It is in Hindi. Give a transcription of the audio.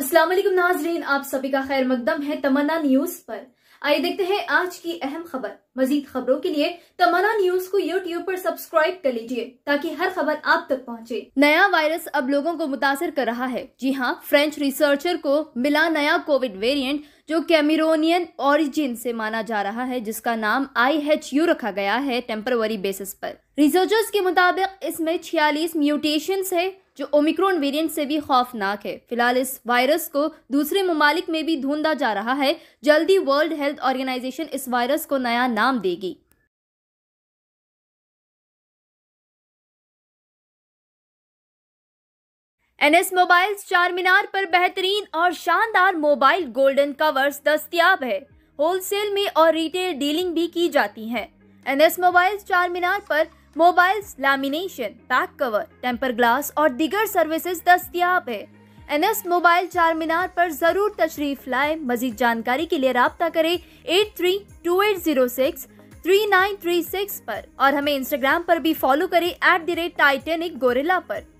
असलम नाजरीन आप सभी का खैर मकदम है तमन्ना न्यूज पर आइए देखते हैं आज की अहम खबर मजीद खबरों के लिए तमन्ना न्यूज को यूट्यूब पर सब्सक्राइब कर लीजिए ताकि हर खबर आप तक पहुंचे। नया वायरस अब लोगों को मुतासर कर रहा है जी हाँ फ्रेंच रिसर्चर को मिला नया कोविड वेरिएंट जो कैमिरोनियन ओरिजिन से माना जा रहा है जिसका नाम आई एच यू रखा गया है टेम्परवरी बेसिस पर रिसर्चर्स के मुताबिक इसमें छियालीस म्यूटेशन है जो ओमिक्रोन वेरिएंट से भी खौफनाक है फिलहाल इस वायरस को दूसरे ममालिक में भी ढूंढा जा रहा है जल्दी वर्ल्ड हेल्थ ऑर्गेनाइजेशन इस वायरस को नया नाम देगी एनएस मोबाइल्स चार मीनार पर बेहतरीन और शानदार मोबाइल गोल्डन कवर्स दस्तियाब है होलसेल में और रिटेल डीलिंग भी की जाती है एनएस मोबाइल्स चार मीनार पर mobiles lamination back cover temper glass और दिगर सर्विसेज दस्तियाब है एन एस मोबाइल चार मीनार पर जरूर तशरीफ लाए मजीद जानकारी के लिए रबता करें eight three two eight zero six three nine three six पर और हमें इंस्टाग्राम पर भी फॉलो करें at the rate titanic gorilla पर